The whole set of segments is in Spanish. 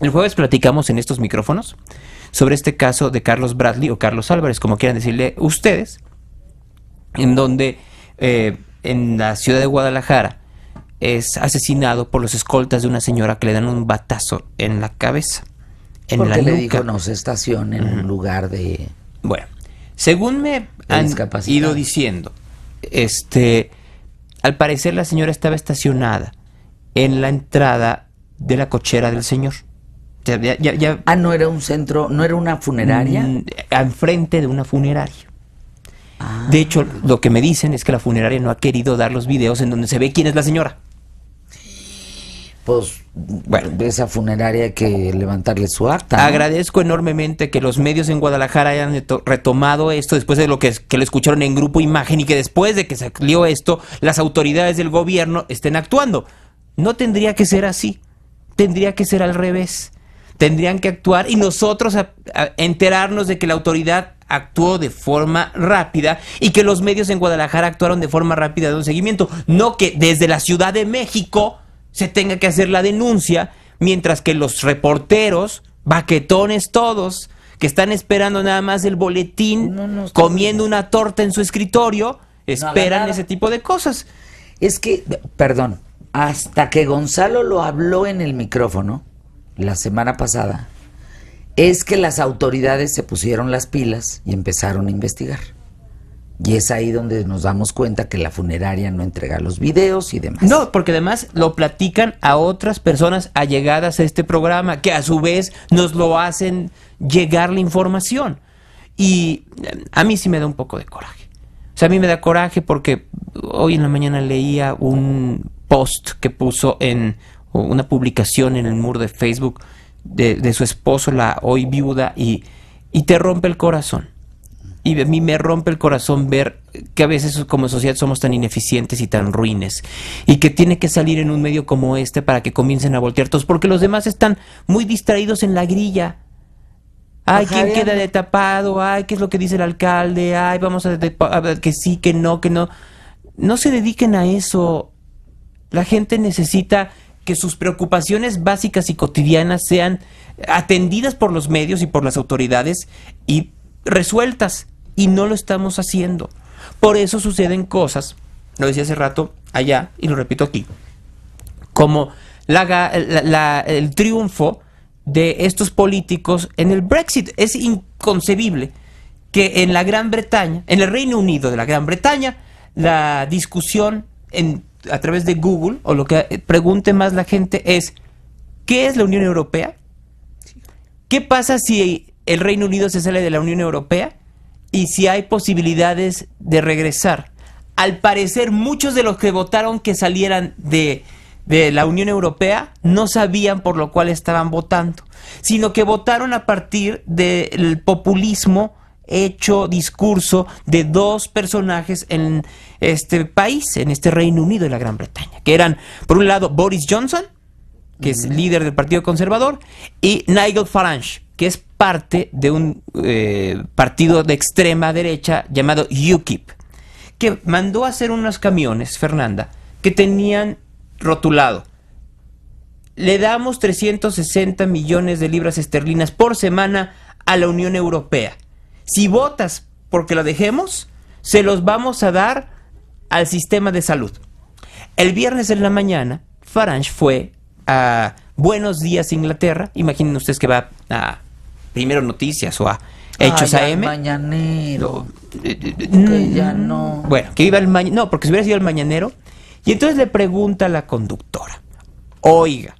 El jueves platicamos en estos micrófonos sobre este caso de Carlos Bradley o Carlos Álvarez, como quieran decirle ustedes, en donde eh, en la ciudad de Guadalajara es asesinado por los escoltas de una señora que le dan un batazo en la cabeza. En Porque le no se estacione en un lugar de. Bueno, según me han ido diciendo, este, al parecer la señora estaba estacionada en la entrada de la cochera del señor. ah, no era un centro, no era una funeraria. Mm, eh, enfrente de una funeraria. Ah. De hecho, lo que me dicen es que la funeraria no ha querido dar los videos en donde se ve quién es la señora. Pues, bueno, de esa funeraria hay que levantarle su acta. Agradezco enormemente que los medios en Guadalajara hayan retomado esto después de lo que, que lo escucharon en Grupo Imagen y que después de que salió esto, las autoridades del gobierno estén actuando. No tendría que ser así tendría que ser al revés. Tendrían que actuar y nosotros enterarnos de que la autoridad actuó de forma rápida y que los medios en Guadalajara actuaron de forma rápida de un seguimiento. No que desde la Ciudad de México se tenga que hacer la denuncia, mientras que los reporteros, baquetones todos, que están esperando nada más el boletín, comiendo una torta en su escritorio, esperan ese tipo de cosas. Es que, perdón, hasta que Gonzalo lo habló en el micrófono la semana pasada, es que las autoridades se pusieron las pilas y empezaron a investigar. Y es ahí donde nos damos cuenta que la funeraria no entrega los videos y demás. No, porque además lo platican a otras personas allegadas a este programa, que a su vez nos lo hacen llegar la información. Y eh, a mí sí me da un poco de coraje. O sea, a mí me da coraje porque hoy en la mañana leía un post que puso en una publicación en el muro de Facebook de, su esposo, la hoy viuda, y, te rompe el corazón. Y a mí me rompe el corazón ver que a veces como sociedad somos tan ineficientes y tan ruines. Y que tiene que salir en un medio como este para que comiencen a voltear todos. Porque los demás están muy distraídos en la grilla. Ay, ¿quién queda de tapado? Ay, ¿qué es lo que dice el alcalde? Ay, vamos a, a, que sí, que no, que no. No se dediquen a eso. La gente necesita que sus preocupaciones básicas y cotidianas sean atendidas por los medios y por las autoridades y resueltas. Y no lo estamos haciendo. Por eso suceden cosas, lo decía hace rato allá y lo repito aquí, como el triunfo de estos políticos en el Brexit. Es inconcebible que en la Gran Bretaña, en el Reino Unido de la Gran Bretaña, la discusión en a través de Google o lo que pregunte más la gente es, ¿qué es la Unión Europea? ¿Qué pasa si el Reino Unido se sale de la Unión Europea? Y si hay posibilidades de regresar. Al parecer, muchos de los que votaron que salieran de, de la Unión Europea no sabían por lo cual estaban votando, sino que votaron a partir del populismo hecho discurso de dos personajes en este país, en este Reino Unido y la Gran Bretaña, que eran, por un lado, Boris Johnson, que es líder del Partido Conservador, y Nigel Farage, que es parte de un eh, partido de extrema derecha llamado UKIP, que mandó a hacer unos camiones, Fernanda, que tenían rotulado. Le damos 360 millones de libras esterlinas por semana a la Unión Europea. Si votas porque la dejemos, se los vamos a dar al sistema de salud. El viernes en la mañana, Farange fue a Buenos Días Inglaterra. Imaginen ustedes que va a Primero Noticias o a Hechos A AM. Mm, no. Bueno, que iba al mañanero. No, porque si hubiera sido al mañanero. Y entonces le pregunta a la conductora: Oiga,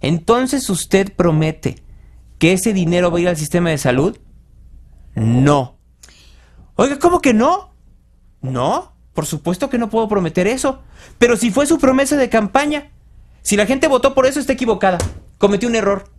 entonces usted promete que ese dinero va a ir al sistema de salud? No. Oiga, ¿cómo que no? No. Por supuesto que no puedo prometer eso. Pero si fue su promesa de campaña, si la gente votó por eso está equivocada. Cometió un error.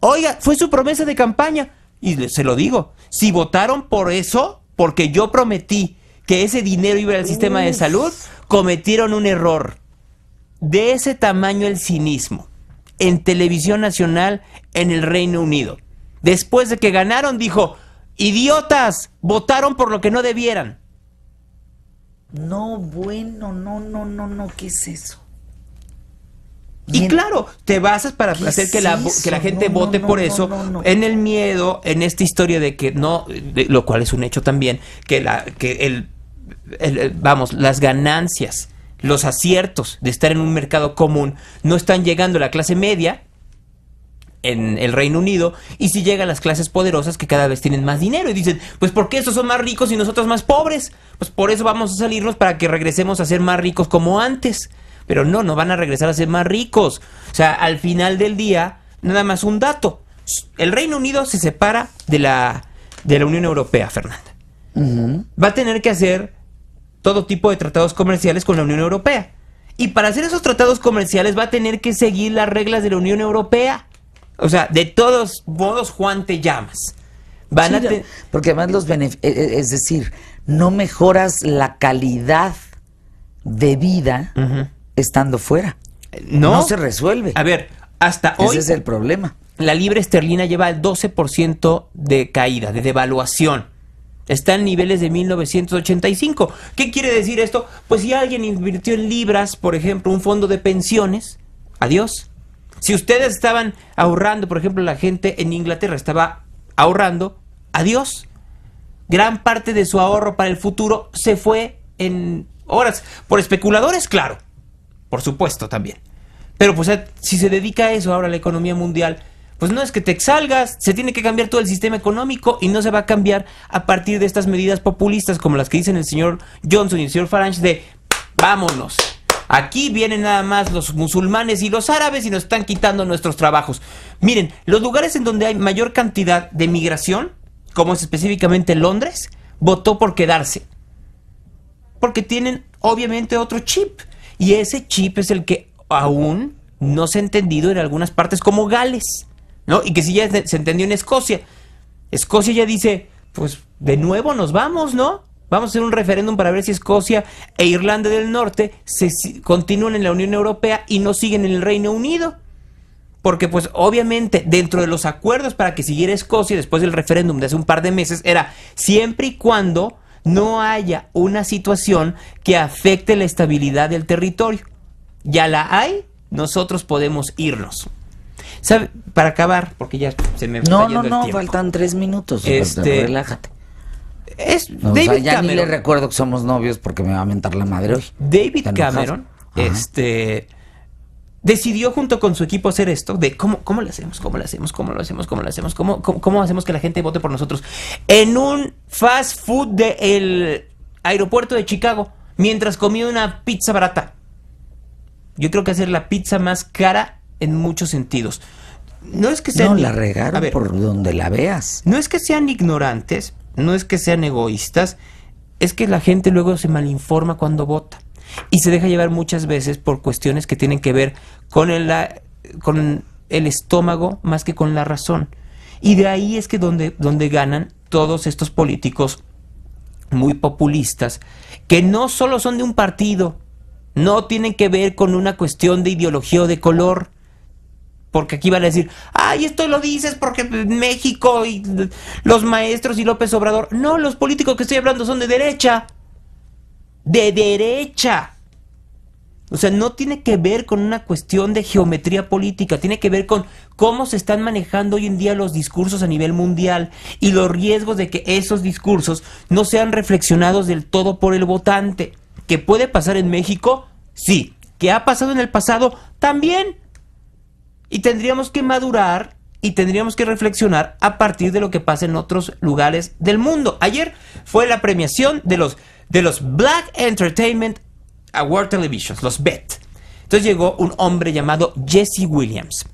Oiga, fue su promesa de campaña. Y se lo digo, si votaron por eso, porque yo prometí que ese dinero iba al sistema de salud, cometieron un error. De ese tamaño el cinismo. En televisión nacional en el Reino Unido. Después de que ganaron, dijo, idiotas, votaron por lo que no debieran. No, bueno, no, no, no, no, ¿qué es eso? Y claro, te basas para hacer que la, que la gente vote por eso, en el miedo, en esta historia de que no, lo cual es un hecho también, que, la, que el, vamos, las ganancias, los aciertos de estar en un mercado común no están llegando a la clase media, en el Reino Unido y si llegan las clases poderosas que cada vez tienen más dinero y dicen, pues ¿por qué estos son más ricos y nosotros más pobres? Pues por eso vamos a salirnos para que regresemos a ser más ricos como antes. Pero no, no van a regresar a ser más ricos. O sea, al final del día, nada más un dato. El Reino Unido se separa de la, de la Unión Europea, Fernanda. Va a tener que hacer todo tipo de tratados comerciales con la Unión Europea. Y para hacer esos tratados comerciales va a tener que seguir las reglas de la Unión Europea. O sea, de todos modos, Juan te llamas. Van Porque además los eh, eh, es decir, no mejoras la calidad de vida estando fuera. No, se resuelve. A ver, hasta hoy. Ese es el problema. La libra esterlina lleva el 12% de caída, de devaluación. Está en niveles de 1985. ¿Qué quiere decir esto? Pues si alguien invirtió en libras, por ejemplo, un fondo de pensiones, adiós. Si ustedes estaban ahorrando, por ejemplo, la gente en Inglaterra estaba ahorrando, adiós. Gran parte de su ahorro para el futuro se fue en horas. Por especuladores, claro. Por supuesto también. Pero pues si se dedica a eso ahora la economía mundial, pues no es que te exalgas, se tiene que cambiar todo el sistema económico y no se va a cambiar a partir de estas medidas populistas como las que dicen el señor Johnson y el señor Farage de vámonos, Aquí vienen nada más los musulmanes y los árabes y nos están quitando nuestros trabajos. Miren, los lugares en donde hay mayor cantidad de migración, como es específicamente Londres, votó por quedarse. Porque tienen obviamente otro chip. Y ese chip es el que aún no se ha entendido en algunas partes como Gales, ¿no? Y que sí ya se entendió en Escocia. Escocia ya dice, pues de nuevo nos vamos, ¿no? Vamos a hacer un referéndum para ver si Escocia e Irlanda del Norte se, continúan en la Unión Europea y no siguen en el Reino Unido. Porque pues obviamente dentro de los acuerdos para que siguiera Escocia después del referéndum de hace un par de meses era siempre y cuando no haya una situación que afecte la estabilidad del territorio. Ya la hay, nosotros podemos irnos. Para acabar, porque ya se me no, no, no, faltan tres minutos. Este, relájate. Es David Cameron. ya ni le recuerdo que somos novios porque me va a mentar la madre hoy. David Cameron, este decidió junto con su equipo hacer esto de cómo, cómo lo hacemos, cómo lo hacemos, cómo lo hacemos, cómo lo hacemos, cómo, hacemos que la gente vote por nosotros en un fast food del aeropuerto de Chicago mientras comía una pizza barata. Yo creo que hacer la pizza más cara en muchos sentidos. No es que sean. la regaron por donde la veas. No es que sean ignorantes, no es que sean egoístas, es que la gente luego se malinforma cuando vota y se deja llevar muchas veces por cuestiones que tienen que ver con el, con el estómago más que con la razón. Y de ahí es que donde, donde ganan todos estos políticos muy populistas, que no solo son de un partido, no tienen que ver con una cuestión de ideología o de color, porque aquí van a decir, ay, esto lo dices porque México y los maestros y López Obrador. No, los políticos que estoy hablando son de derecha. De derecha. O sea, no tiene que ver con una cuestión de geometría política, tiene que ver con cómo se están manejando hoy en día los discursos a nivel mundial y los riesgos de que esos discursos no sean reflexionados del todo por el votante. ¿Qué puede pasar en México? Sí. ¿Que ha pasado en el pasado? También. Y tendríamos que madurar y tendríamos que reflexionar a partir de lo que pasa en otros lugares del mundo. Ayer fue la premiación de los, de los Black Entertainment Award Televisions, los BET. Entonces llegó un hombre llamado Jesse Williams.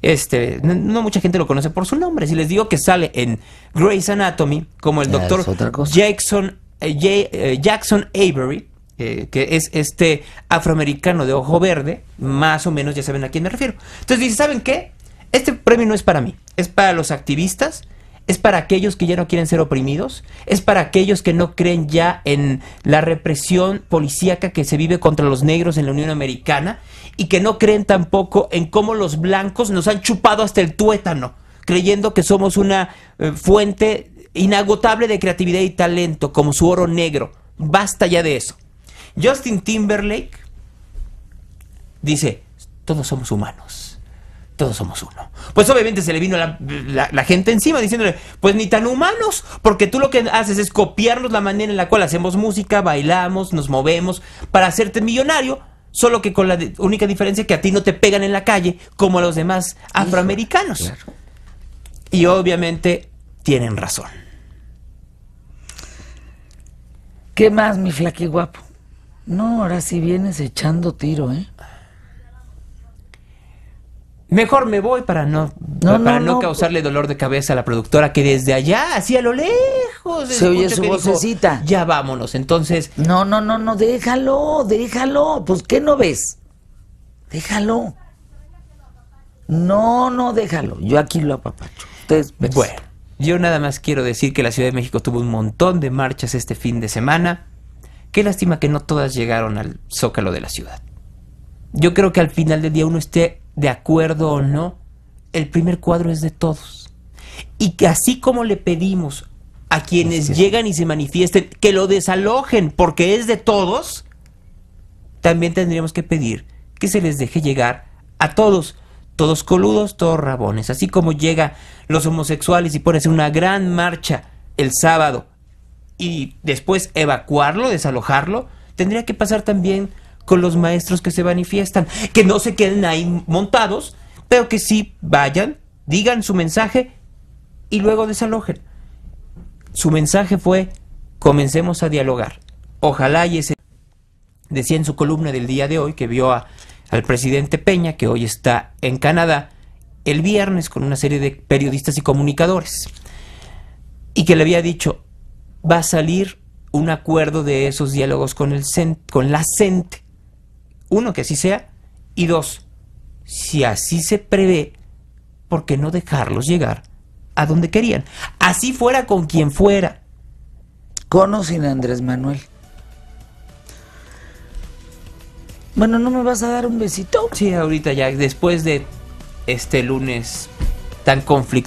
Este, no, mucha gente lo conoce por su nombre. Si les digo que sale en Grey's Anatomy como el doctor Jackson, eh, eh, Jackson Avery, eh, que es este afroamericano de ojo verde, más o menos ya saben a quién me refiero. Entonces dice, ¿saben qué? Este premio no es para mí, es para los activistas, es para aquellos que ya no quieren ser oprimidos, es para aquellos que no creen ya en la represión policíaca que se vive contra los negros en la Unión Americana y que no creen tampoco en cómo los blancos nos han chupado hasta el tuétano, creyendo que somos una eh, fuente inagotable de creatividad y talento, como su oro negro. Basta ya de eso. Justin Timberlake dice, todos somos humanos, todos somos uno. Pues obviamente se le vino la, gente encima diciéndole, pues ni tan humanos, porque tú lo que haces es copiarnos la manera en la cual hacemos música, bailamos, nos movemos para hacerte millonario. Solo que con la única diferencia que a ti no te pegan en la calle como a los demás afroamericanos. Y obviamente tienen razón. ¿Qué más, mi flaque guapo? No, ahora sí vienes echando tiro, ¿eh? Mejor me voy para no, para no, causarle dolor de cabeza a la productora que desde allá, así a lo lejos, se oye su vocecita. ya vámonos, entonces. No, no, no, no, déjalo, déjalo. Pues ¿qué no ves? Déjalo. No, no, déjalo. Yo aquí lo apapacho. Ustedes Bueno, yo nada más quiero decir que la Ciudad de México tuvo un montón de marchas este fin de semana. Qué lástima que no todas llegaron al zócalo de la ciudad. Yo creo que al final del día uno esté de acuerdo o no, el primer cuadro es de todos. Y que así como le pedimos a quienes llegan y se manifiesten que lo desalojen porque es de todos, también tendríamos que pedir que se les deje llegar a todos, todos coludos, todos rabones, así como llega los homosexuales y ponen una gran marcha el sábado y después evacuarlo, desalojarlo, tendría que pasar también con los maestros que se manifiestan, que no se queden ahí montados, pero que sí vayan, digan su mensaje y luego desalojen. Su mensaje fue, comencemos a dialogar. Ojalá y ese... Decía en su columna del día de hoy que vio al presidente Peña, que hoy está en Canadá, el viernes con una serie de periodistas y comunicadores, y que le había dicho, va a salir un acuerdo de esos diálogos con, el CENT, con la CENTE. Uno, que así sea. Y dos, si así se prevé, ¿por qué no dejarlos llegar a donde querían? Así fuera con quien fuera. Con o sin Andrés Manuel. Bueno, ¿no me vas a dar un besito? Sí, ahorita ya, después de este lunes tan conflictivo.